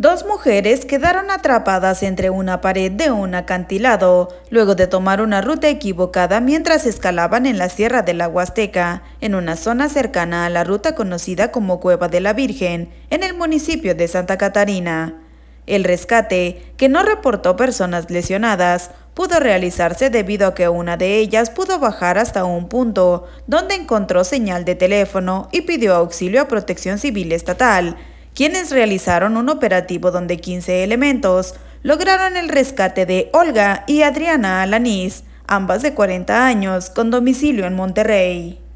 Dos mujeres quedaron atrapadas entre una pared de un acantilado, luego de tomar una ruta equivocada mientras escalaban en la Sierra de la Huasteca, en una zona cercana a la ruta conocida como Cueva de la Virgen, en el municipio de Santa Catarina. El rescate, que no reportó personas lesionadas, pudo realizarse debido a que una de ellas pudo bajar hasta un punto, donde encontró señal de teléfono y pidió auxilio a Protección Civil Estatal, quienes realizaron un operativo donde 15 elementos lograron el rescate de Olga y Adriana Alanís, ambas de 40 años, con domicilio en Monterrey.